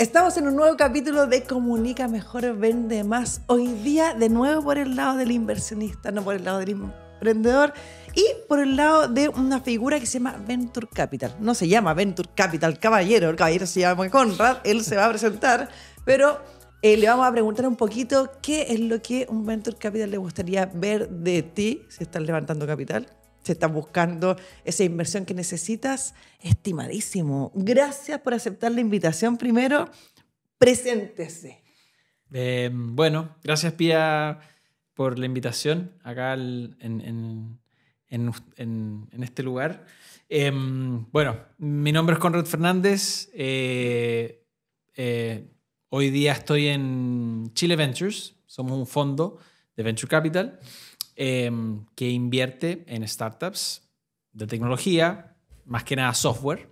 Estamos en un nuevo capítulo de Comunica Mejor, Vende Más. Hoy día de nuevo por el lado del inversionista, no por el lado del emprendedor y por el lado de una figura que se llama Venture Capital. No se llama Venture Capital Caballero, el caballero se llama Conrad, él se va a presentar, pero eh, le vamos a preguntar un poquito qué es lo que un Venture Capital le gustaría ver de ti, si estás levantando capital, se está buscando esa inversión que necesitas, estimadísimo. Gracias por aceptar la invitación primero. Preséntese. Em, bueno, gracias Pía por la invitación acá en, en, este lugar. Em, bueno, mi nombre es Conrad Fernández. Eh, eh, hoy día estoy en Chile Ventures. Somos un fondo de Venture Capital. Em, que invierte en startups de tecnología, más que nada software,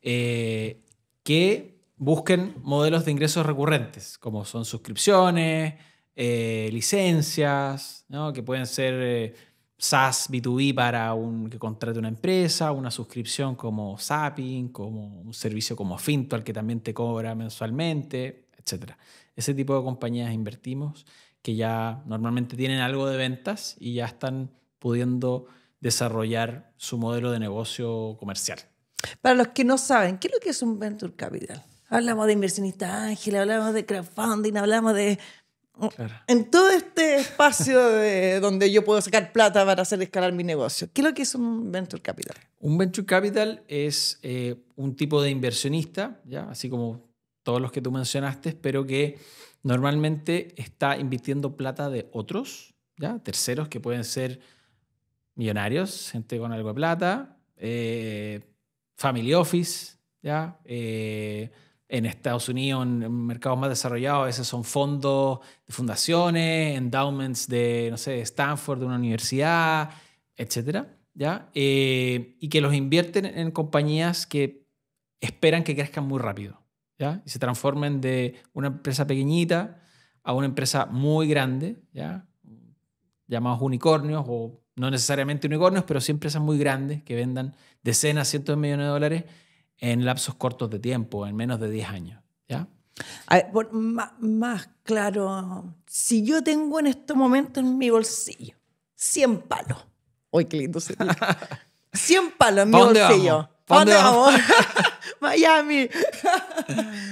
eh, que busquen modelos de ingresos recurrentes, como son suscripciones, eh, licencias, que pueden ser eh, SaaS B2B para un, que contrate una empresa, una suscripción como Zapping, como un servicio como Fintual que también te cobra mensualmente, etc. Ese tipo de compañías invertimos que ya normalmente tienen algo de ventas y ya están pudiendo desarrollar su modelo de negocio comercial. Para los que no saben, ¿qué es lo que es un venture capital? Hablamos de inversionista ángel, hablamos de crowdfunding, hablamos de... En todo este espacio de donde yo puedo sacar plata para hacer escalar mi negocio, ¿qué es lo que es un venture capital? Un venture capital es eh, un tipo de inversionista, ¿ya? así como todos los que tú mencionaste, pero que normalmente está invirtiendo plata de otros, ¿ya? terceros que pueden ser millonarios, gente con algo de plata, eh, family office, ¿ya? Eh, en Estados Unidos, en mercados más desarrollados, a veces son fondos de fundaciones, endowments de, no sé, Stanford, de una universidad, etc. ¿ya? Eh, y que los invierten en compañías que esperan que crezcan muy rápido, y se transformen de una empresa pequeñita a una empresa muy grande, ¿ya? Llamados unicornios o no necesariamente unicornios, pero sí empresas muy grandes que vendan decenas, cientos de millones de dólares en lapsos cortos de tiempo, en menos de 10 años, ¿ya? más, claro, si yo tengo en este momento en mi bolsillo 100 palos, hoy qué lindo 100 palos en mi bolsillo. Miami.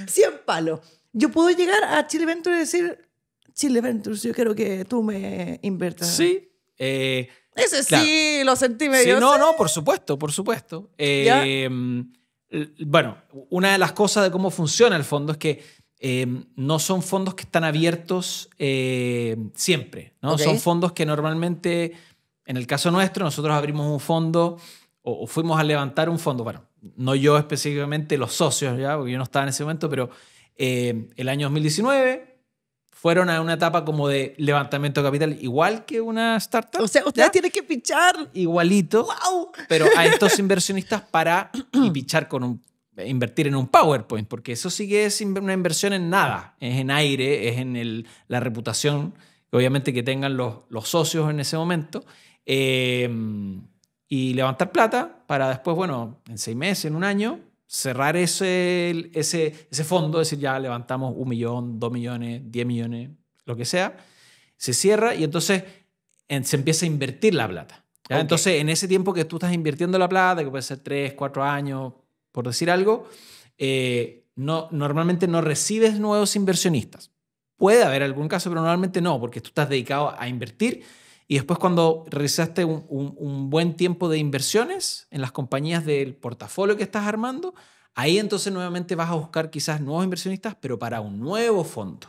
100 palos. Yo puedo llegar a Chile Ventures y decir, Chile Ventures, yo quiero que tú me inviertas. Sí. Eh, Ese sí lo sentí medio. Sí, no, no, por supuesto, por supuesto. Em, bueno, una de las cosas de cómo funciona el fondo es que em, no son fondos que están abiertos em, siempre, ¿no? Son fondos que normalmente, en el caso nuestro, nosotros abrimos un fondo o, fuimos a levantar un fondo, bueno, no yo específicamente, los socios, ya, porque yo no estaba en ese momento, pero eh, el año 2019 fueron a una etapa como de levantamiento de capital, igual que una startup. O sea, ustedes tienen que pichar. Igualito. Pero a estos inversionistas para pichar con invertir en un PowerPoint, porque eso sí que es una inversión en nada, es en aire, es en la reputación, obviamente que tengan los, los socios en ese momento. Eh, y levantar plata para después, bueno, en seis meses, en un año, cerrar ese, ese, ese fondo, es decir, ya levantamos un millón, dos millones, diez millones, lo que sea, se cierra y entonces se empieza a invertir la plata. Entonces, en ese tiempo que tú estás invirtiendo la plata, que puede ser tres, cuatro años, por decir algo, eh, no, normalmente no recibes nuevos inversionistas. Puede haber algún caso, pero normalmente no, porque tú estás dedicado a invertir y después cuando realizaste un, buen tiempo de inversiones en las compañías del portafolio que estás armando, ahí entonces nuevamente vas a buscar quizás nuevos inversionistas, pero para un nuevo fondo.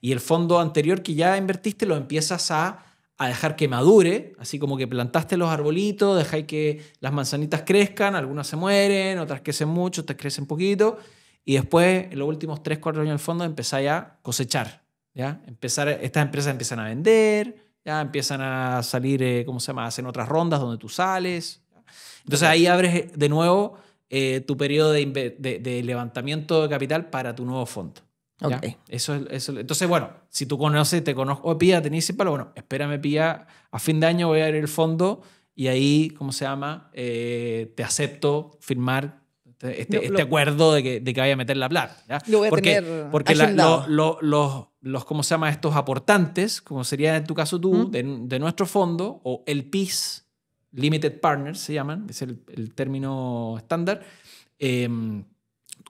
Y el fondo anterior que ya invertiste lo empiezas a, dejar que madure, así como que plantaste los arbolitos, dejáis que las manzanitas crezcan, algunas se mueren, otras crecen mucho, otras crecen poquito, y después en los últimos tres cuatro años del fondo empezáis a cosechar. ¿ya? Empezar, estas empresas empiezan a vender ya empiezan a salir, eh, ¿cómo se llama? Hacen otras rondas donde tú sales. Entonces ahí abres eh, de nuevo eh, tu periodo de, levantamiento de capital para tu nuevo fondo. Okay. Eso, eso, entonces, bueno, si tú conoces, te conozco, oh, Pía, tenéis palo, bueno, espérame, Pía, a fin de año voy a abrir el fondo y ahí, ¿cómo se llama? te acepto firmar este, este, este acuerdo de que, de que, vaya a meter la plata. ¿ya? porque, porque los, los, ¿cómo se llama? Estos aportantes, como sería en tu caso tú, ¿Mm? de, nuestro fondo, o el PIS, Limited Partners se llaman, es el, término estándar, em,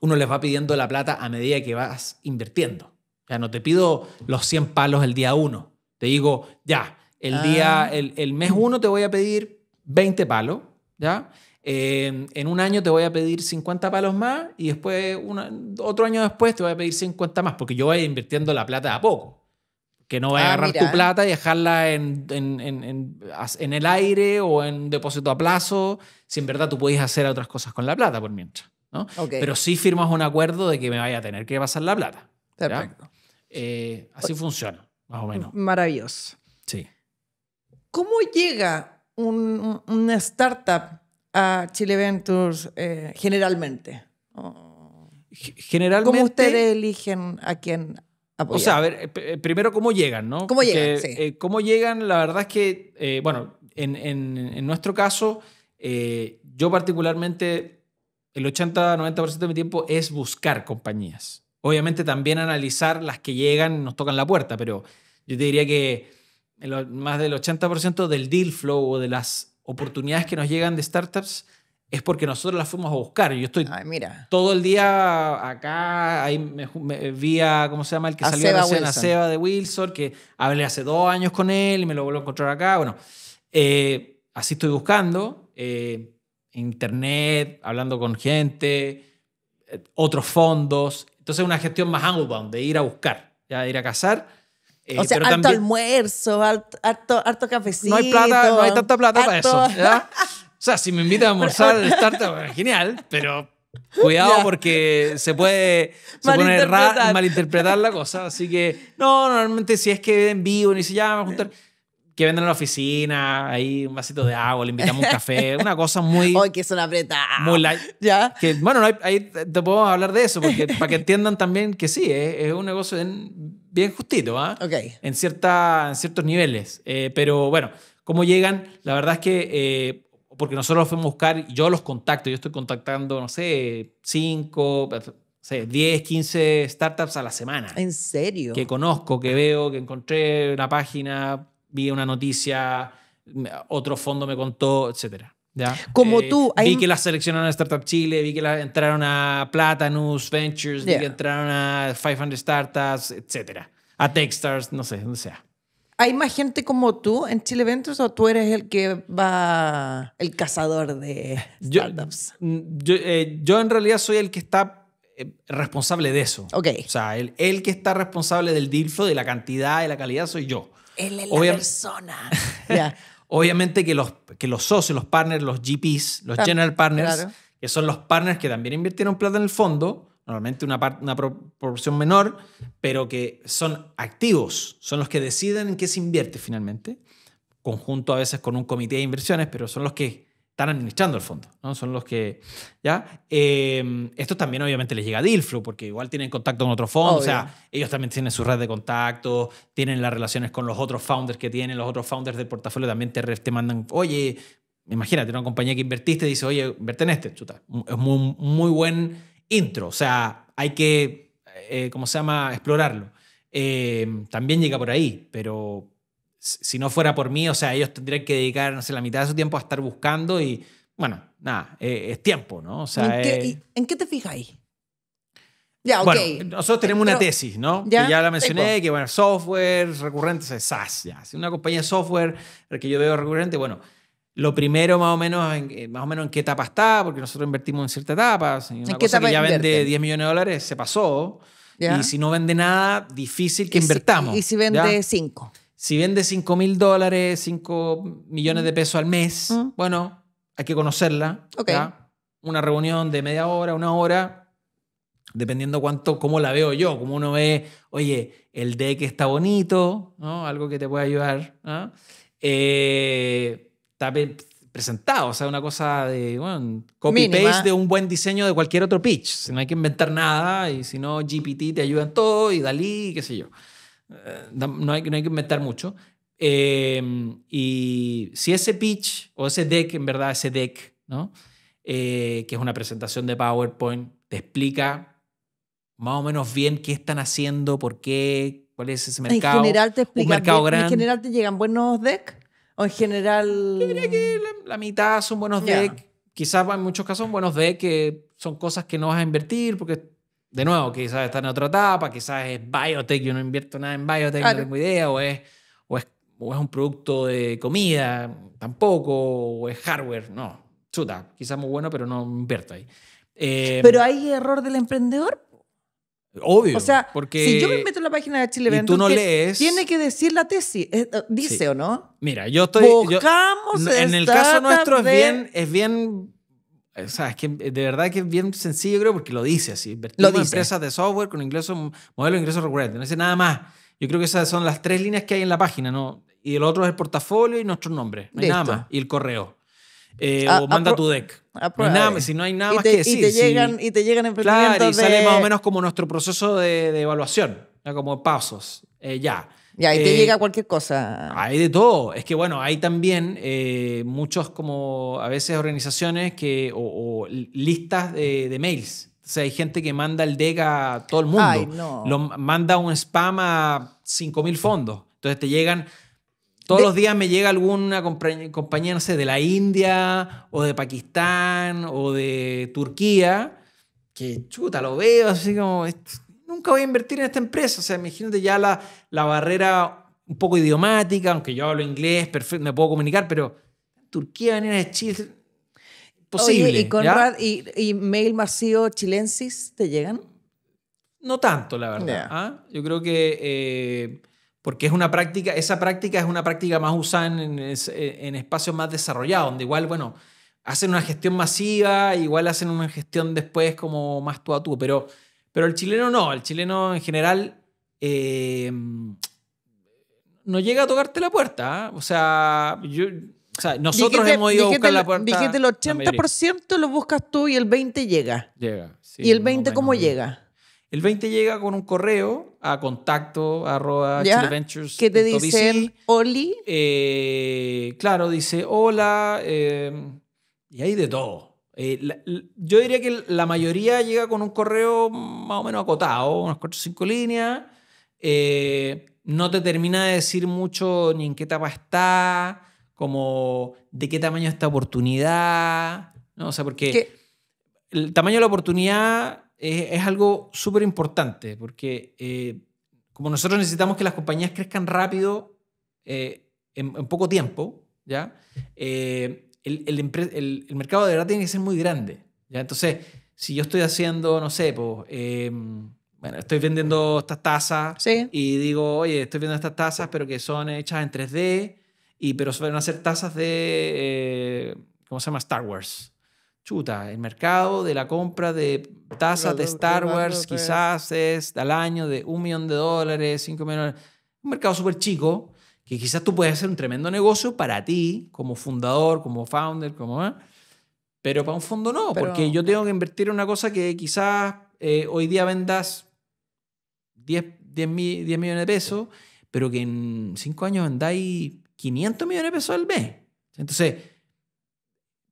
uno les va pidiendo la plata a medida que vas invirtiendo. Ya no te pido los 100 palos el día 1. Te digo, ya, el, día, ah. el, el mes 1 te voy a pedir 20 palos, ¿ya? Eh, en un año te voy a pedir 50 palos más y después, otro año después, te voy a pedir 50 más, porque yo voy invirtiendo la plata a poco. Que no voy a ah, agarrar tu plata y dejarla en, el aire o en depósito a plazo, si en verdad tú puedes hacer otras cosas con la plata por mientras. ¿no? Pero sí firmas un acuerdo de que me vaya a tener que pasar la plata. Perfecto. Eh, así funciona, más o menos. Maravilloso. Sí. ¿Cómo llega una startup a Chile Ventures eh, generalmente? ¿Cómo ustedes eligen a quién apoyar? O sea, a ver, eh, eh, primero, ¿cómo llegan, no? ¿Cómo llegan? ¿Cómo llegan? La verdad es que, bueno, en, en, nuestro caso, yo particularmente, el 80-90% de mi tiempo es buscar compañías. Obviamente también analizar las que llegan, nos tocan la puerta, pero yo te diría que más del 80% del deal flow o de las oportunidades que nos llegan de startups es porque nosotros las fuimos a buscar. Yo estoy todo el día acá, ahí me, eh, vi a, ¿cómo se llama? El que salió Seba la a Seba de Wilson, que hablé hace dos años con él y me lo vuelvo a encontrar acá. Bueno, eh, así estoy buscando. Eh, internet, hablando con gente, otros fondos. Entonces una gestión más outbound, de ir a buscar, ya, de ir a cazar eh, o sea, harto almuerzo, harto, harto, cafecito. No hay plata, no hay tanta plata para eso. O sea, si me invitan a almorzar, el startup, genial, pero cuidado porque se puede, malinterpretar. la cosa. Así que, no, normalmente si es que en vivo, ni se llama, que venden en la oficina, ahí un vasito de agua, le invitamos un café, una cosa muy... Hoy que son apretados. Muy light. ¿Ya? Que, bueno, ahí, te podemos hablar de eso, porque para que entiendan también que sí, eh, es un negocio en, bien justito, ¿ah? En, cierta, en ciertos niveles. Eh, pero bueno, cómo llegan, la verdad es que, eh, porque nosotros los fuimos a buscar, yo los contacto, yo estoy contactando, no sé, 5, 10, 15 startups a la semana. ¿En serio? Que conozco, que veo, que encontré una página, vi una noticia, otro fondo me contó, etcétera. Como eh, tú. Vi que la seleccionaron a Startup Chile, vi que la, entraron a Platanus Ventures, vi que entraron a 500 Startups, etcétera. A Techstars, no sé, donde sea. ¿Hay más gente como tú en Chile Ventures o tú eres el que va, el cazador de startups? Mm, yo, eh, yo, en realidad soy el que está eh, responsable de eso. Ok. O sea, el, el que está responsable del deal flow, de la cantidad, de la calidad, soy yo. Él es la persona. Obviamente que los, que los socios, los partners, los GPs, los general partners, que son los partners que también invirtieron plata en el fondo, normalmente una, una proporción menor, pero que son activos, son los que deciden en qué se invierte finalmente, conjunto a veces con un comité de inversiones, pero son los que están administrando el fondo, ¿no? Son los que, ¿ya? Em, esto también obviamente les llega a Dealflow, porque igual tienen contacto con otros fondos, o sea, ellos también tienen su red de contacto, tienen las relaciones con los otros founders que tienen, los otros founders del portafolio también te, te mandan, oye, imagínate, una compañía que invertiste dice, oye, invierte en este, chuta, es muy, muy buen intro, o sea, hay que, eh, ¿cómo se llama?, explorarlo. Em, también llega por ahí, pero si no fuera por mí, o sea, ellos tendrían que dedicar, no sé, la mitad de su tiempo a estar buscando y, bueno, nada, eh, es tiempo, ¿no? O sea, ¿En, qué, te fijas Ya, bueno, Nosotros tenemos una tesis, ¿no? ¿Ya? ya la mencioné, que bueno, software recurrente, o sea, SaaS, ya. Si una compañía de software que yo veo recurrente, bueno, lo primero más o menos eh, más o menos en qué etapa está, porque nosotros invertimos en cierta etapa. una ¿En etapa que ya vende 10 millones de dólares, se pasó. Y si no vende nada, difícil que invertamos. y si vende 5 si vende 5 mil dólares, 5 millones de mm. pesos al mes, mm. bueno, hay que conocerla. Una reunión de media hora, una hora, dependiendo cuánto, cómo la veo yo, cómo uno ve, oye, el deck está bonito, ¿no? Algo que te puede ayudar. Eh, está presentado, o sea, una cosa de, bueno, copy-paste de un buen diseño de cualquier otro pitch. no hay que inventar nada y si no, GPT te ayuda en todo y Dalí, qué sé yo. Eh, no hay, que meter mucho. Em, y si ese pitch o ese deck, en verdad, ese deck, ¿no? Eh, que es una presentación de PowerPoint, te explica más o menos bien qué están haciendo, por qué, cuál es ese mercado. En general te explica En general te llegan buenos decks o en general... la, mitad son buenos decks. Quizás en muchos casos son buenos decks que son cosas que no vas a invertir porque de nuevo, quizás está en otra etapa, quizás es biotech, yo no invierto nada en biotech, no tengo idea, o es, es, un producto de comida, tampoco, o es hardware, no. Chuta, quizás muy bueno, pero no invierto ahí. Eh, pero hay error del emprendedor. Obvio. O sea, porque si yo me meto en la página de Chile no Tiene que decir la tesis. Eh, dice o no. Mira, yo estoy. en el caso nuestro es bien, es bien o sea, es que eh, de verdad que es bien sencillo, creo, porque lo dice así. lo dice. empresas de software con ingreso modelo de ingresos recurrentes. No dice nada más. Yo creo que esas son las tres líneas que hay en la página, ¿no? Y el otro es el portafolio y nuestro nombre. nada más. Y el correo. Eh, o manda tu deck. nada, si no hay nada y más que decir. Y te llegan, y te llegan Claro, y sale más o menos como nuestro proceso de, evaluación, como pasos. Eh, ya. Y ahí te eh, llega cualquier cosa. Hay de todo. Es que bueno, hay también eh, muchos como a veces organizaciones que, o, listas de, mails. O sea, hay gente que manda el DEC a todo el mundo. Lo, manda un spam a 5.000 fondos. Entonces te llegan... Todos los días me llega alguna compañía, no sé, de la India o de Pakistán o de Turquía, que chuta, lo veo así como, nunca voy a invertir en esta empresa. O sea, imagínate ya la, la barrera un poco idiomática, aunque yo hablo inglés, perfecto, me puedo comunicar, pero Turquía venir a Chile, posible. ¿y, Conrad, ¿y, mail masivo chilensis te llegan? No tanto, la verdad. ¿ah? Yo creo que... Eh, porque es una práctica, esa práctica es una práctica más usada en, eh, en espacios más desarrollados, donde igual, bueno, hacen una gestión masiva, igual hacen una gestión después como más tú a tú, pero pero el chileno no, el chileno en general eh, no llega a tocarte la puerta. ¿ah? O sea, nosotros hemos ido a buscar la puerta. Dijiste el 80% lo buscas tú y el 20% llega. Llega. Sí, ¿Y el 20% cómo llega? El 20 llega con un correo a contacto arroba ¿Qué te dicen? Oli. Eh, claro, dice hola. Eh, y hay de todo. Eh, yo diría que la mayoría llega con un correo más o menos acotado, unas 4 o 5 líneas. Eh, no te termina de decir mucho ni en qué etapa está, como de qué tamaño esta oportunidad. ¿no? O sea, porque ¿Qué? el tamaño de la oportunidad es, algo súper importante, porque eh, como nosotros necesitamos que las compañías crezcan rápido en, poco tiempo, ¿ya? el, el, mercado de verdad tiene que ser muy grande. ¿ya? Entonces, si yo estoy haciendo, no sé, pues, bueno, estoy vendiendo estas tazas y digo, oye, estoy vendiendo estas tazas, pero que son hechas en 3D, y, pero suelen ser tazas de, eh, ¿cómo se llama? Star Wars. Chuta, el mercado de la compra de tazas de Star Wars pues. quizás es al año de un millón de dólares, cinco millones. Un mercado súper chico, que quizás tú puedes hacer un tremendo negocio para ti, como fundador, como founder, como... ¿eh? Pero para un fondo no, porque yo tengo que invertir en una cosa que quizás eh, hoy día vendas 10, 10, 10 millones de pesos, pero que en 5 años vendáis 500 millones de pesos al mes. Entonces,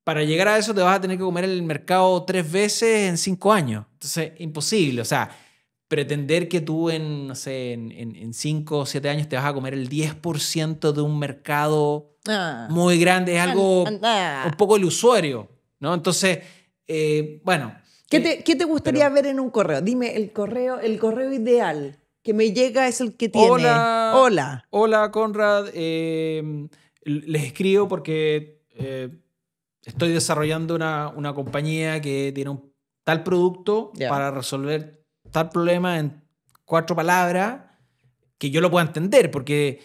para llegar a eso te vas a tener que comer el mercado tres veces en 5 años. Entonces, imposible. O sea, pretender que tú en, no en 5 o 7 años te vas a comer el 10% de un mercado ah. muy grande es algo un poco ilusorio, ¿no? Entonces, eh, bueno. Eh, ¿Qué te, gustaría ver en un correo? Dime, el correo, el correo ideal que me llega es el que tiene. Hola. Hola. Conrad. Eh, les escribo porque estoy desarrollando una, compañía que tiene un tal producto para resolver tal problema en cuatro palabras que yo lo pueda entender, porque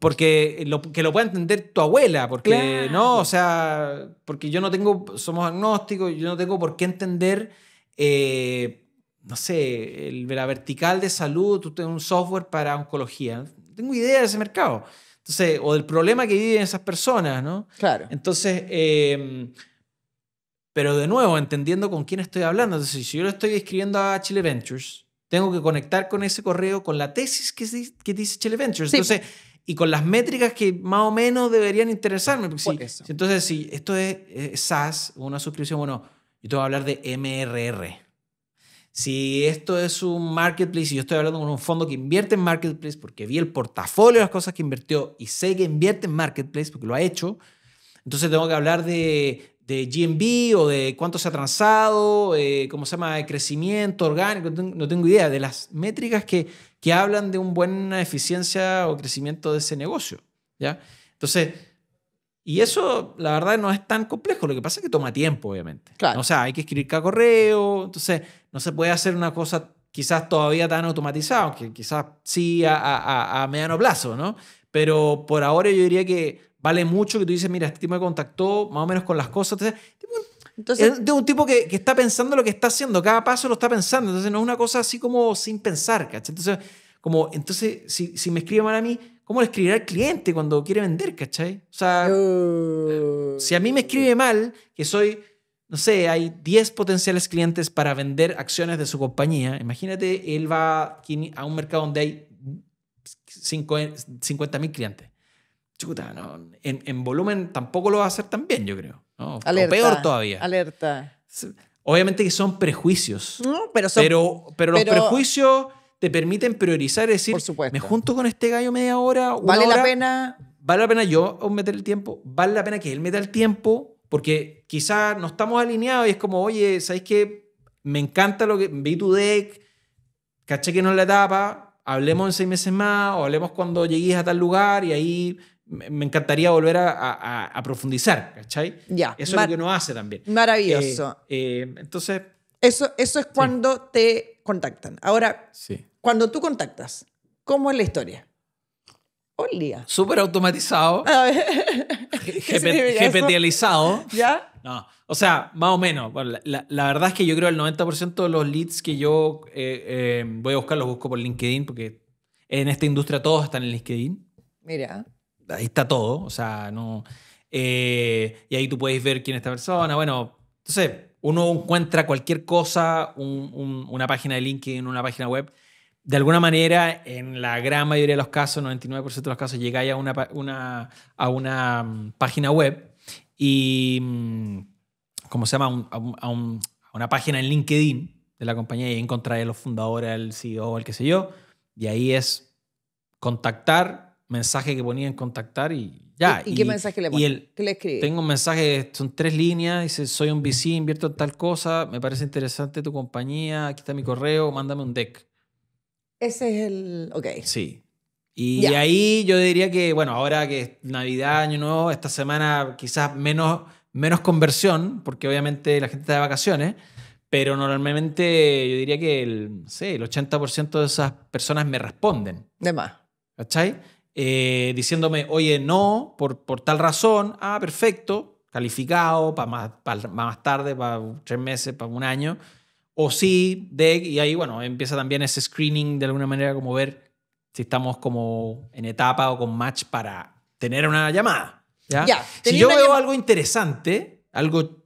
porque lo, que lo pueda entender tu abuela, porque no, o sea, porque yo no tengo, somos agnósticos, yo no tengo por qué entender, eh, no sé, el, la vertical de salud, tú tienes un software para oncología, tengo idea de ese mercado, entonces, o del problema que viven esas personas, ¿no? Claro. Entonces, eh, pero de nuevo, entendiendo con quién estoy hablando. Entonces, si yo le estoy escribiendo a Chile Ventures, tengo que conectar con ese correo, con la tesis que, que dice Chile Ventures. Entonces, y con las métricas que más o menos deberían interesarme. entonces, si esto es, SaaS, una suscripción, bueno, yo tengo que hablar de MRR. Si esto es un marketplace y yo estoy hablando con un fondo que invierte en marketplace porque vi el portafolio de las cosas que invirtió y sé que invierte en marketplace porque lo ha hecho, entonces tengo que hablar de de GMB o de cuánto se ha transado, eh, cómo se llama, de crecimiento orgánico, no tengo idea, de las métricas que, hablan de una buena eficiencia o crecimiento de ese negocio. ¿ya? Entonces, y eso la verdad no es tan complejo, lo que pasa es que toma tiempo, obviamente. O sea, hay que escribir cada correo, entonces no se puede hacer una cosa quizás todavía tan automatizada, aunque quizás sí a, a, a mediano plazo, ¿no? Pero por ahora yo diría que vale mucho que tú dices, mira, este tipo me contactó más o menos con las cosas. Entonces, es de un tipo que, que, está pensando lo que está haciendo, cada paso lo está pensando. Entonces, no es una cosa así como sin pensar, ¿cachai? Entonces, como, entonces si, si me escribe mal a mí, ¿cómo le escribirá al cliente cuando quiere vender, cachai? O sea, oh. si a mí me escribe mal, que soy, no sé, hay 10 potenciales clientes para vender acciones de su compañía, imagínate, él va a un mercado donde hay 50 mil clientes chuta, no, en, volumen tampoco lo va a hacer tan bien, yo creo. peor todavía. Alerta. Obviamente que son prejuicios. pero pero, los prejuicios te permiten priorizar, y decir, me junto con este gallo media hora. vale la pena. Vale la pena yo meter el tiempo, vale la pena que él meta el tiempo, porque quizás no estamos alineados y es como, oye, ¿sabéis qué? Me encanta lo que vi tu deck, caché que no es la etapa, hablemos en seis meses más o hablemos cuando lleguéis a tal lugar y ahí me encantaría volver a, profundizar, ¿cachai? Ya. Eso es lo que uno hace también. Maravilloso. Eh, eh, entonces... Eso, eso es cuando te contactan. Ahora, sí. cuando tú contactas, ¿cómo es la historia? Olía. Súper automatizado. GPTializado. ¿Ya? No, o sea, más o menos. la, verdad es que yo creo el 90% de los leads que yo eh, voy a buscar los busco por LinkedIn porque en esta industria todos están en LinkedIn. Mira ahí está todo, o sea, no... Eh, y ahí tú puedes ver quién es esta persona, bueno, entonces uno encuentra cualquier cosa, una página de LinkedIn, una página web, de alguna manera, en la gran mayoría de los casos, 99% de los casos, llegáis a una, a una mm, página web y, mm, ¿cómo se llama? a, una página en LinkedIn de la compañía y encontraré a los fundadores, al CEO, el qué sé yo. Y ahí es contactar, mensaje que ponía en contactar y ya. ¿Y, qué mensaje le pones? Tengo un mensaje, son tres líneas, dice, soy un VC, invierto en tal cosa, me parece interesante tu compañía, aquí está mi correo, mándame un deck. Ese es el... Ok. Sí. Y ahí yo diría que, bueno, ahora que es Navidad, Año Nuevo, esta semana quizás menos, menos conversión, porque obviamente la gente está de vacaciones, pero normalmente yo diría que el, el 80% de esas personas me responden. De más. ¿Cachai? Eh, diciéndome, oye, no, por, por, tal razón, ah, perfecto, calificado, para más, tarde, para tres meses, para un año, o sí, y ahí, bueno, empieza también ese screening de alguna manera, como ver si estamos como en etapa o con match para tener una llamada. ¿ya? si yo veo algo interesante, algo,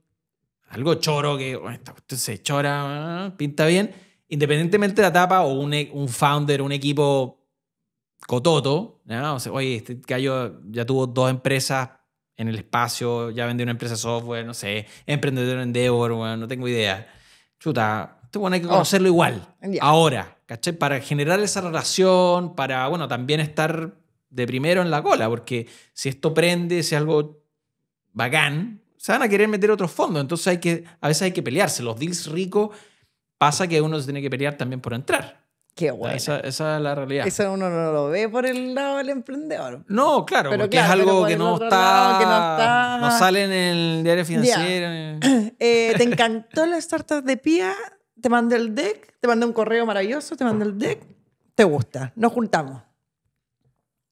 algo choro, que se chora, pinta bien, independientemente de la etapa o un, e, un founder, un equipo cototo, oye, este ya tuvo dos empresas en el espacio, ya vendió una empresa software, no sé, emprendedor en Endeavor, no tengo idea. Chuta, este hay que oh. conocerlo igual, ahora, Para generar esa relación, para, bueno, también estar de primero en la cola, porque si esto prende, si es algo bacán, se van a querer meter otros fondos, entonces hay que, a veces hay que pelearse, los deals ricos pasa que uno se tiene que pelear también por entrar. Qué Esa, es la realidad. Eso uno no lo ve por el lado del emprendedor. No, claro, porque es algo que no, está, no, sale en el diario financiero. Eh, ¿Te encantó la startup de Pia? Te mandé el deck, te mandé un correo maravilloso, te mandé el deck. Te gusta, nos juntamos.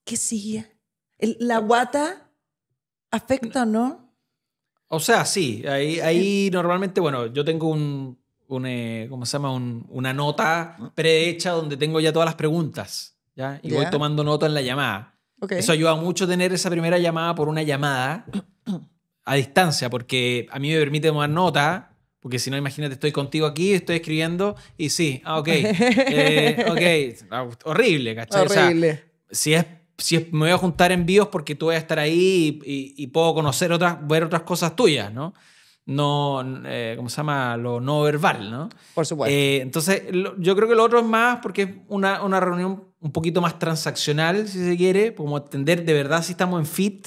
¿Qué sigue? ¿La guata afecta o no? O sea, sí. Ahí, ahí eh, normalmente, bueno, yo tengo un eh, ¿cómo se llama? una nota prehecha donde tengo ya todas las preguntas, ¿ya? Y voy tomando nota en la llamada. Eso ayuda mucho tener esa primera llamada por una llamada a distancia, porque a mí me permite tomar nota, porque si no, imagínate, estoy contigo aquí, estoy escribiendo y sí, ah, ok, eh, ah, horrible, ¿cachai? Horrible. si es si me voy a juntar envíos porque tú vas a estar ahí y, y, puedo conocer otras, ver otras cosas tuyas, ¿no? no, eh, ¿cómo se llama? Lo no verbal, ¿no? Por supuesto. Eh, entonces, yo creo que lo otro es más porque es una, reunión un poquito más transaccional, si se quiere, como entender de verdad si estamos en fit,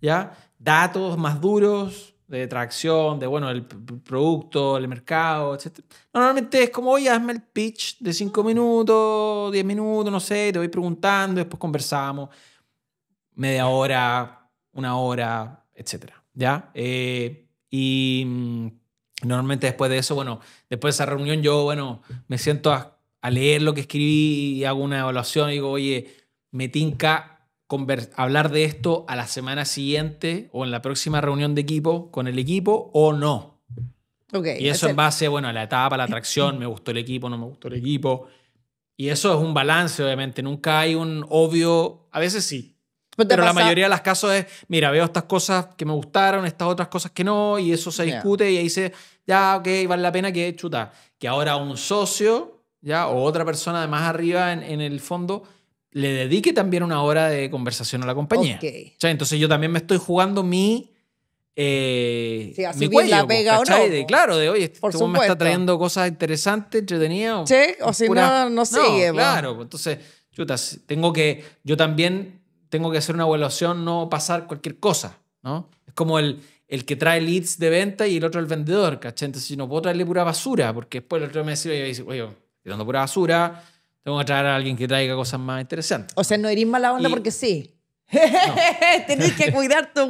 ¿ya? Datos más duros de tracción, de, bueno, el producto, el mercado, etc. Normalmente es como, oye, hazme el pitch de 5 minutos, 10 minutos, no sé, te voy preguntando, después conversamos, media hora, una hora, etc. ¿Ya? Eh, y mm, normalmente después de eso, bueno, después de esa reunión yo, bueno, me siento a, leer lo que escribí y hago una evaluación y digo, oye, me tinca hablar de esto a la semana siguiente o en la próxima reunión de equipo con el equipo o no. y eso en base, bueno, a la etapa, a la atracción, me gustó el equipo, no me gustó el equipo. Y eso es un balance, obviamente. Nunca hay un obvio, a veces sí, pero, la mayoría de los casos es, mira, veo estas cosas que me gustaron, estas otras cosas que no, y eso se discute y ahí se, ya, ok, vale la pena que chuta. Que ahora un socio, ya, o otra persona de más arriba en, en el fondo, le dedique también una hora de conversación a la compañía. Okay. entonces yo también me estoy jugando mi... Eh, sí, así mi cuello, la pues, De, pues. claro, de hoy este Por me está trayendo cosas interesantes, entretenidas. Sí, o, si no, no sigue. Pues. claro, entonces, chuta, tengo que, yo también tengo que hacer una evaluación, no pasar cualquier cosa, ¿no? Es como el, el que trae leads de venta y el otro el vendedor, ¿cachai? Entonces, si no puedo traerle pura basura, porque después el otro me dice, oye, oye, tirando pura basura, tengo que traer a alguien que traiga cosas más interesantes. O sea, no eres mala onda porque sí que cuidar tu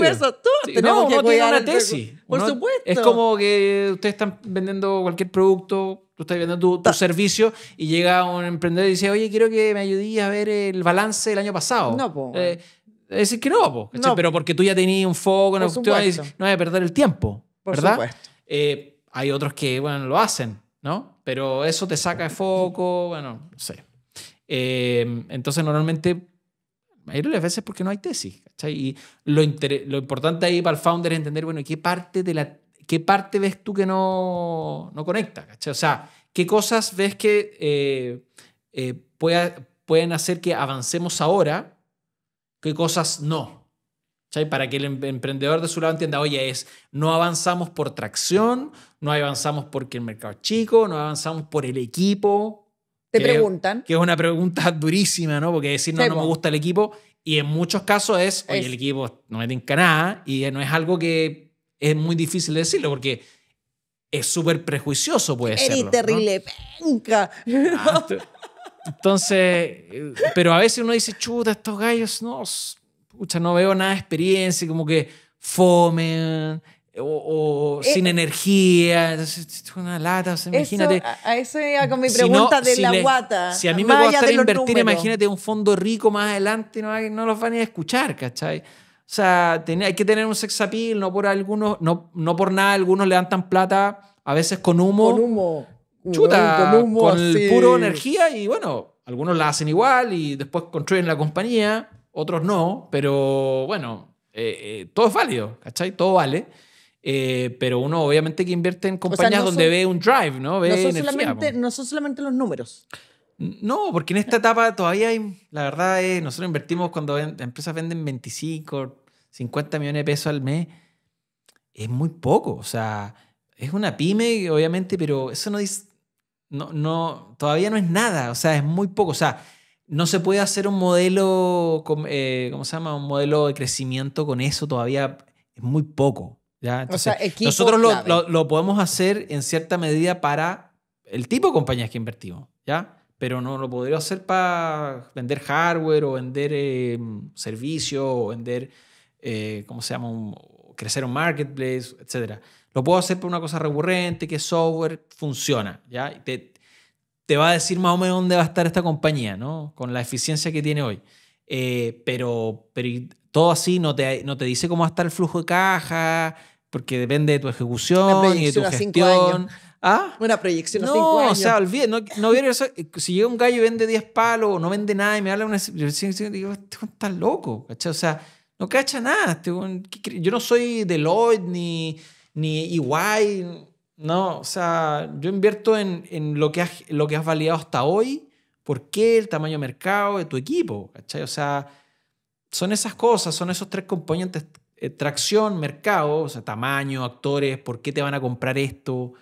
peso tú no, que no cuidar una tesis por supuesto es como que ustedes están vendiendo cualquier producto tú estás vendiendo tu, servicio y llega un emprendedor y dice oye quiero que me ayudes a ver el balance del año pasado no po. Eh, es decir que no, po, pero porque tú ya tenías un foco no hay a perder el tiempo por ¿verdad? supuesto eh, hay otros que bueno lo hacen ¿no? pero eso te saca de foco bueno no sé eh, entonces normalmente hay de veces porque no hay tesis. Y lo, lo, importante ahí para el founder es entender, bueno, ¿qué parte, de la, qué parte ves tú que no, no conecta? O sea, ¿qué cosas ves que eh, eh, pueden hacer que avancemos ahora? ¿Qué cosas no? Para que el em-, emprendedor de su lado entienda, oye, es, no avanzamos por tracción, no avanzamos porque el mercado es chico, no avanzamos por el equipo, que preguntan. que es una pregunta durísima, ¿no? Porque decir, no, no me gusta el equipo. Y en muchos casos es, oye, el equipo no me tinca nada. Y no es algo que es muy difícil decirlo, porque es súper prejuicioso, puede ser. terrible, ah, entonces, pero a veces uno dice, chuta, estos gallos, no, pucha, no veo nada de experiencia, como que fomen o, eh, sin eh, energía, una lata, imagínate. a eso iba con mi pregunta de la guata. Si a mí me gustaría invertir, números. imagínate un fondo rico más adelante, no, no los van a escuchar, ¿cachai? O sea, hay que tener un sex appeal, no por algunos, no, no por nada, algunos levantan plata, a veces con humo. Con humo. Mm, Chuta, con, humo, con puro energía y bueno, algunos la hacen igual y después construyen la compañía, otros no, pero bueno, eh, todo es válido, ¿cachai? Todo vale. Eh, pero uno obviamente que invierte en compañías donde ve un drive, ¿no? Ve no, son solamente, no solamente los números. No, porque en esta etapa todavía hay, la verdad es, nosotros invertimos cuando empresas venden 25, 50 millones de pesos al mes, es muy poco, o sea, es una pyme, obviamente, pero eso no dice, no, no, todavía no es nada, o sea, es muy poco, o sea, no se puede hacer un modelo, eh, ¿cómo se llama? Un modelo de crecimiento con eso todavía, es muy poco, nosotros lo, podemos hacer en cierta medida para el tipo de compañías que invertimos, ¿ya? Pero no lo podría hacer para vender hardware o vender eh, servicios servicio o vender, eh, ¿cómo se llama? crecer un marketplace, etc. Lo puedo hacer por una cosa recurrente, que software funciona, ¿ya? te, te va a decir más o menos dónde va a estar esta compañía, ¿no? Con la eficiencia que tiene hoy. Eh, pero todo así, no te, no te dice cómo va a estar el flujo de caja, porque depende de tu ejecución y de tu gestión. ¿Ah? Una proyección no, a cinco años. O sea, olvide, no, eso. Eh, si llega un gallo y vende 10 palos o no vende nada y me habla una. Yo digo, este está loco, ¿cachai? O sea, no cacha nada. Este yo no soy Deloitte ni, ni EY. No, o sea, yo invierto en, en lo, que has, lo que has validado hasta hoy, por qué, el tamaño de mercado de tu equipo, ¿cachai? O sea, son esas cosas, son esos tres componentes, eh, tracción, mercado, o sea, tamaño, actores, por qué te van a comprar esto,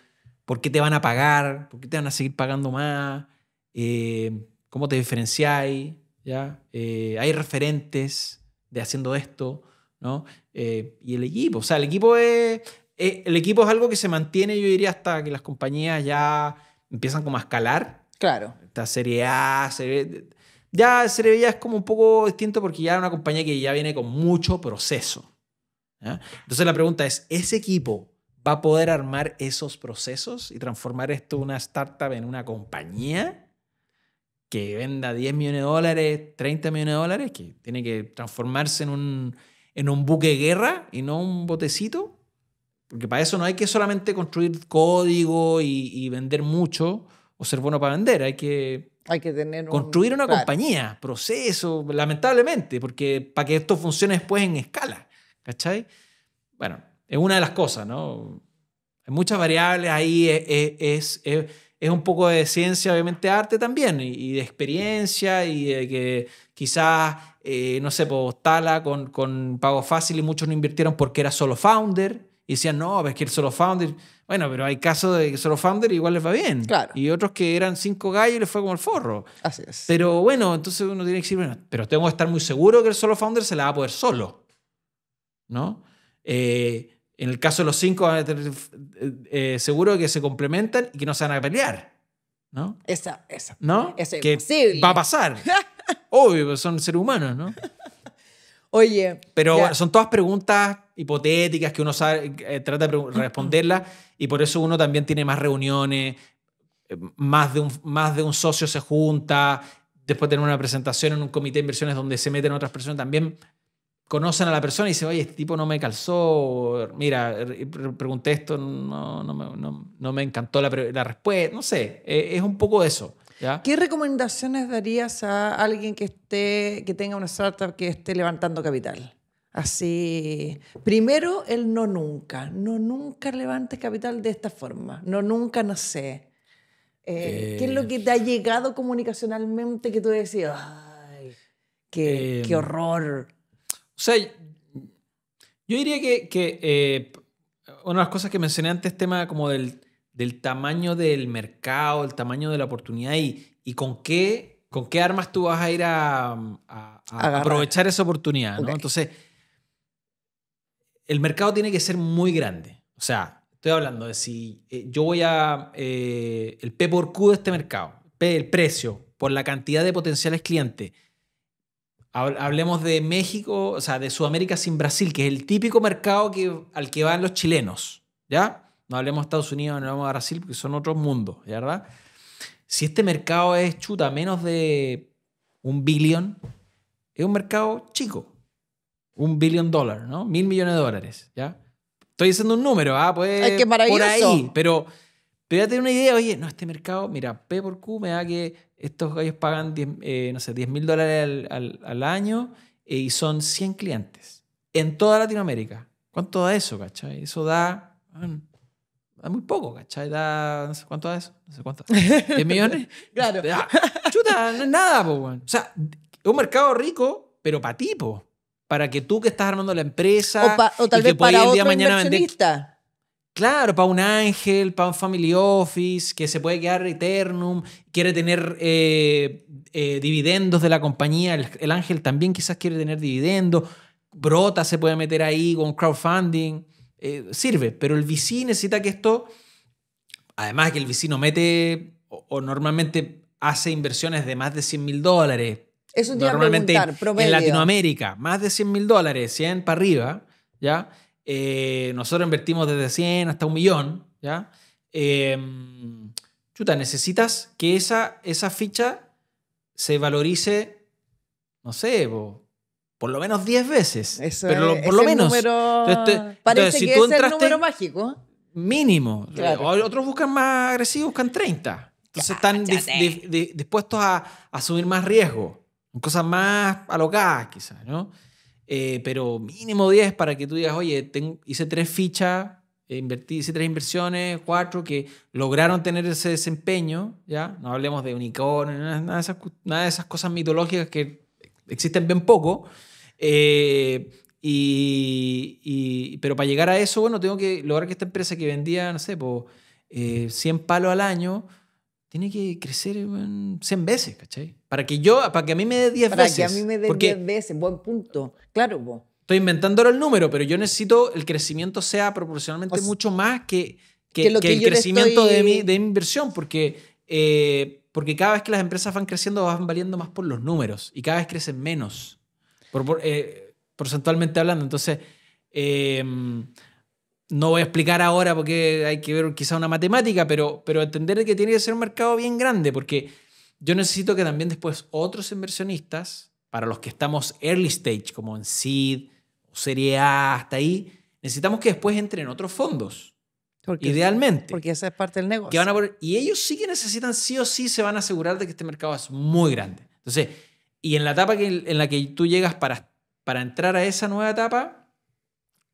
por qué te van a pagar, por qué te van a seguir pagando más, eh, cómo te diferenciáis, ¿ya? Eh, hay referentes de haciendo esto, ¿no? y el equipo, o sea, el equipo es, el equipo es algo que se mantiene, yo diría, hasta que las compañías ya empiezan como a escalar. Claro. Esta serie A, serie, ya se es como un poco distinto porque ya era una compañía que ya viene con mucho proceso. Entonces la pregunta es, ¿ese equipo va a poder armar esos procesos y transformar esto una startup en una compañía que venda 10 millones de dólares, 30 millones de dólares, que tiene que transformarse en un, en un buque de guerra y no un botecito? Porque para eso no hay que solamente construir código y, y vender mucho o ser bueno para vender, hay que hay que tener Construir una compañía, proceso, lamentablemente, porque para que esto funcione después en escala, ¿cachai? Bueno, es una de las cosas, ¿no? Hay muchas variables ahí, es, es, un poco de ciencia, obviamente arte también, y, de experiencia, y de que quizás, eh, no sé, pues Tala con, con Pago Fácil y muchos no invirtieron porque era solo founder, y decían, no, pues, es que el solo founder, bueno, pero hay casos de que solo founder igual les va bien. Claro. Y otros que eran cinco gallos y les fue como el forro. Así es. Pero bueno, entonces uno tiene que decir, bueno, pero tengo que estar muy seguro que el solo founder se la va a poder solo. ¿No? Eh, en el caso de los cinco, eh, eh, seguro que se complementan y que no se van a pelear. ¿No? Esa, esa. ¿No? es que imposible. va a pasar. Obvio, pues, son seres humanos, ¿no? Oye. Pero son todas preguntas hipotéticas que uno sabe, eh, trata de responderlas y por eso uno también tiene más reuniones, eh, más de un, más de un socio se junta, después tener una presentación en un comité de inversiones donde se meten otras personas también conocen a la persona y dicen, oye, este tipo no me calzó, mira, pregunté esto, no, me, encantó la, respuesta, no sé, e-, es un poco eso. ¿Qué recomendaciones darías a alguien que, esté, que tenga una startup que esté levantando capital? Así, primero el no nunca, no nunca levantes capital de esta forma, no nunca no sé. Eh, ¿Qué es lo que te ha eh. llegado comunicacionalmente que tú decías, ay, qué, em, horror? O sea, yo diría que, que eh, una de las cosas que mencioné antes, tema como del, del tamaño del mercado, el tamaño de la oportunidad y, y con qué... ¿Con qué armas tú vas a ir a, aprovechar esa oportunidad? ¿no? Entonces, el mercado tiene que ser muy grande. O sea, estoy hablando de si eh, yo voy a eh, el P por Q de este mercado, el precio por la cantidad de potenciales clientes. Hablemos de México, o sea, de Sudamérica sin Brasil, que es el típico mercado que, al que van los chilenos, ¿ya? No hablemos de Estados Unidos, no hablemos de Brasil, porque son otros mundos, ¿verdad? Si este mercado es chuta menos de un billón, es un mercado chico un billion dólares, ¿no? Mil millones de dólares, ¿ya? Estoy diciendo un número, ah, pues Ay, qué por ahí, pero, pero ya tener una idea, oye, no, este mercado, mira, P por Q me da que estos gallos pagan, eh, no sé, 10 mil dólares al, al, año eh, y son 100 clientes en toda Latinoamérica. ¿Cuánto da eso, cachai? Eso da... da muy poco, ¿cachai? Da, no sé cuánto da eso, no sé cuánto. ¿10 millones? claro. Ah, chuta, no es nada, po, bueno. O sea, es un mercado rico, pero para tipo para que tú que estás armando la empresa o, tal vez para mañana inversionista. Claro, para un ángel, para un family office, que se puede quedar eternum, quiere tener eh, eh, dividendos de la compañía, el, ángel también quizás quiere tener dividendos, Brota se puede meter ahí con crowdfunding, eh, sirve, pero el VC necesita que esto, además que el VC no mete o, o normalmente hace inversiones de más de 100 mil dólares, eso te Normalmente iba a en Latinoamérica, más de 100 mil dólares, 100 para arriba, ¿ya? Eh, nosotros invertimos desde 100 hasta un millón, ¿ya? Em, chuta, necesitas que esa, esa ficha se valorice, no sé, por lo menos 10 veces. Eso pero es, por lo menos. Número... Parece que tú es el número mágico. Mínimo. Otros buscan más agresivos, buscan 30. Entonces están dispuestos a asumir más riesgo. Cosas más alocadas, quizás, ¿no? Eh, pero mínimo 10 para que tú digas, oye, hice tres fichas, eh, hice tres inversiones, cuatro que lograron tener ese desempeño, ¿ya? No hablemos de unicornio, nada de esas, nada de esas cosas mitológicas que existen bien poco. Eh, y, pero para llegar a eso, bueno, tengo que lograr que esta empresa que vendía, no sé, por 100 palos al año, tiene que crecer 100 veces, ¿cachai? Para que yo, para que a mí me dé 10 veces. Para que a mí me dé 10 veces, buen punto. Claro, vos. Estoy inventando el número, pero yo necesito el crecimiento sea proporcionalmente mucho más que, el crecimiento de, mi, de inversión, porque, eh, porque cada vez que las empresas van creciendo van valiendo más por los números y cada vez crecen menos, eh, porcentualmente hablando. Entonces, em, no voy a explicar ahora porque hay que ver quizá una matemática, pero, pero entender que tiene que ser un mercado bien grande, porque yo necesito que también después otros inversionistas, para los que estamos early stage, como en seed, o serie A, hasta ahí, necesitamos que después entren otros fondos. Porque, idealmente. Porque esa es parte del negocio. y ellos sí que necesitan, sí o sí, se van a asegurar de que este mercado es muy grande. Entonces, y en la etapa que, en la que tú llegas para, para entrar a esa nueva etapa,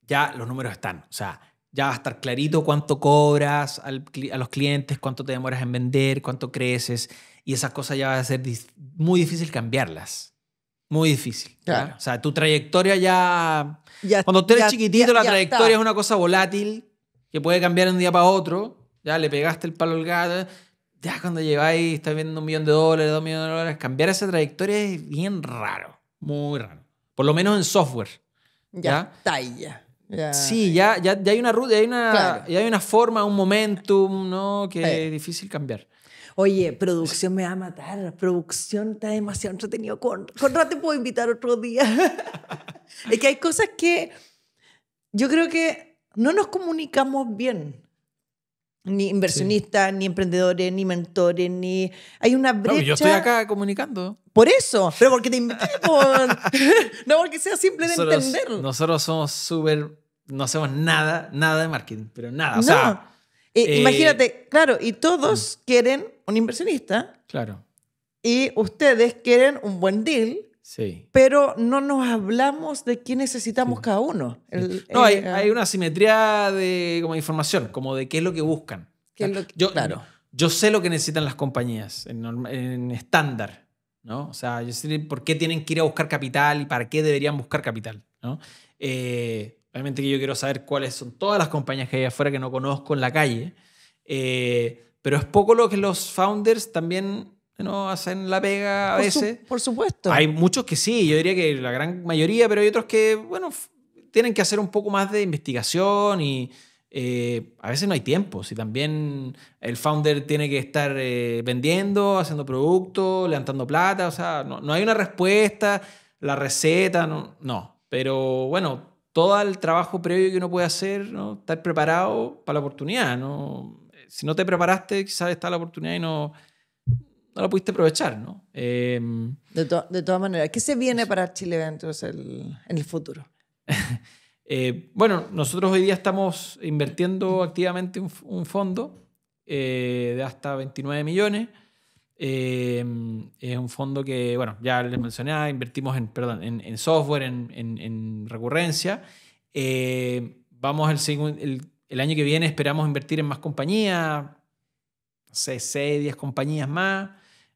ya los números están. O sea, ya va a estar clarito cuánto cobras a los clientes, cuánto te demoras en vender, cuánto creces y esas cosas ya va a ser muy difícil cambiarlas. Muy difícil. O sea, tu trayectoria ya... cuando tú eres chiquitito, la trayectoria es una cosa volátil que puede cambiar de un día para otro. Ya le pegaste el palo al gato. Ya cuando lleváis, estás viendo un millón de dólares, dos millones de dólares. Cambiar esa trayectoria es bien raro. Muy raro. Por lo menos en software. Ya, está ya. sí, ya, ya, hay una ruta, hay una, forma, un momentum, ¿no? Que es difícil cambiar. Oye, producción me va a matar. Producción está demasiado entretenido. Con, rato te puedo invitar otro día. es que hay cosas que yo creo que no nos comunicamos bien. Ni inversionistas, ni emprendedores, ni mentores, ni... Hay una brecha... yo estoy acá comunicando. Por eso, pero porque te invité, no porque sea simple de nosotros, entender. Nosotros somos súper... No hacemos nada, nada de marketing, pero nada. O sea, eh, imagínate, claro, y todos mm. quieren un inversionista. Claro. Y ustedes quieren un buen deal. Sí. Pero no nos hablamos de qué necesitamos cada uno. no, eh, ah. hay, una simetría de como información, como de qué es lo que buscan. yo, claro. Yo sé lo que necesitan las compañías en, en estándar, ¿no? O sea, yo sé por qué tienen que ir a buscar capital y para qué deberían buscar capital, ¿no? Eh, obviamente que yo quiero saber cuáles son todas las compañías que hay afuera que no conozco en la calle, eh, pero es poco lo que los founders también ¿no? hacen la pega a veces. por supuesto. Hay muchos que sí, yo diría que la gran mayoría, pero hay otros que, bueno, tienen que hacer un poco más de investigación y eh, a veces no hay tiempo. Si también el founder tiene que estar eh, vendiendo, haciendo productos, levantando plata, o sea, no, no hay una respuesta, la receta, no, no. Pero bueno, todo el trabajo previo que uno puede hacer, ¿no? estar preparado para la oportunidad. ¿no? Eh, si no te preparaste, quizás está la oportunidad y no, no la pudiste aprovechar. ¿no? Em, de, de todas maneras, ¿qué se viene para Chile entonces en el futuro? Eh, bueno, nosotros hoy día estamos invirtiendo activamente un, fondo eh, de hasta 29 millones. Em, es un fondo que, bueno, ya les mencioné, ah, invertimos en, perdón, en, software, en, en, recurrencia. Eh, vamos el, el, año que viene, esperamos invertir en más compañías, no sé, 6, 10 compañías más.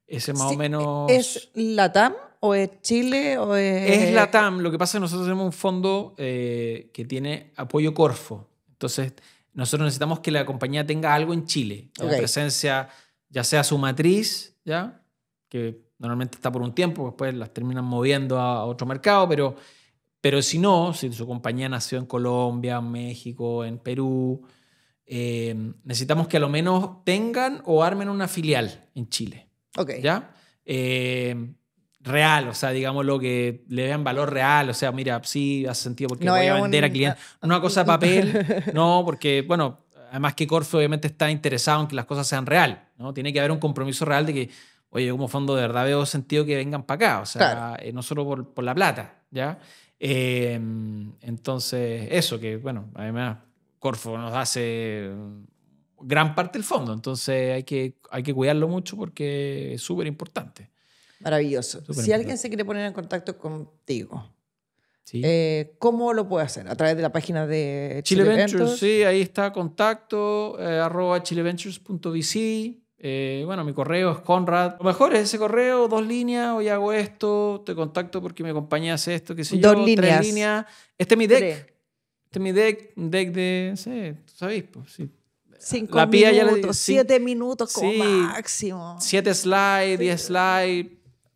Ese más o menos... ¿Es la TAM o es Chile o es...? Es la TAM. Lo que pasa es que nosotros tenemos un fondo eh, que tiene apoyo Corfo. Entonces, nosotros necesitamos que la compañía tenga algo en Chile, okay. la presencia, ya sea su matriz ¿ya? Que normalmente está por un tiempo, después las terminan moviendo a otro mercado, pero, pero si no, si su compañía nació en Colombia, México, en Perú, eh, necesitamos que a lo menos tengan o armen una filial en Chile. Okay. ¿Ya? Eh, real, o sea, digamos lo que le vean valor real, o sea, mira, sí, hace sentido porque voy a vender a clientes. Una cosa de papel, no, porque, bueno, Además que Corfo obviamente está interesado en que las cosas sean real, ¿no? Tiene que haber un compromiso real de que, oye, como fondo de verdad veo sentido que vengan para acá, o sea, eh, no solo por, la plata, ¿ya? Em, entonces, eso, que bueno, además Corfo nos hace gran parte del fondo, entonces hay que, hay que cuidarlo mucho porque es súper importante. Maravilloso. si alguien se quiere poner en contacto contigo, eh, ¿Cómo lo puede hacer? A través de la página de Chile, Sí, ahí está contacto, eh, arroba chileventures.bc eh, bueno, mi correo es Conrad. Lo mejor es ese correo, dos líneas, hoy hago esto, te contacto porque mi compañía hace esto, Que sé dos líneas. Tres líneas. Este es mi deck. Este es mi deck, un deck de, sabéis, pues, sí. Cinco minutos, siete minutos como máximo. Siete slides, diez slides,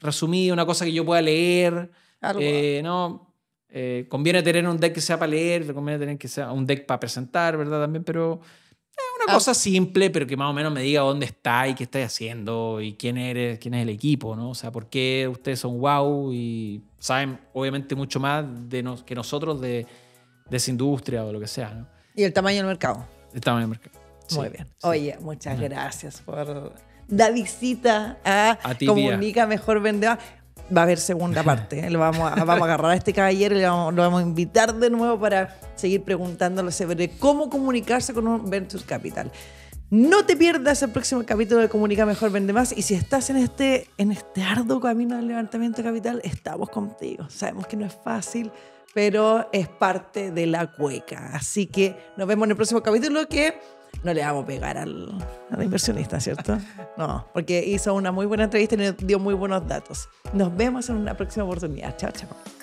resumido una cosa que yo pueda leer. Algo. no, eh, conviene tener un deck que sea para leer, conviene tener que sea un deck para presentar, ¿verdad? También, pero es eh, una ah. cosa simple, pero que más o menos me diga dónde está y qué estáis haciendo y quién eres, quién es el equipo, ¿no? O sea, por qué ustedes son wow y saben obviamente mucho más de que nosotros de, de, esa industria o lo que sea, ¿no? Y el tamaño del mercado. El tamaño del mercado. Muy bien. Oye, muchas gracias por dar visita a, a Comunica Mejor Vendedor va a haber segunda parte. vamos, a, vamos a agarrar a este caballero y lo vamos, a invitar de nuevo para seguir preguntándole sobre cómo comunicarse con un Venture Capital. No te pierdas el próximo capítulo de Comunica Mejor, Vende Más. Y si estás en este, en este arduo camino del levantamiento de capital, estamos contigo. Sabemos que no es fácil, pero es parte de la cueca. Así que nos vemos en el próximo capítulo que no le hago pegar al, inversionista, ¿cierto? No, porque hizo una muy buena entrevista y nos dio muy buenos datos. Nos vemos en una próxima oportunidad. Chao, chao.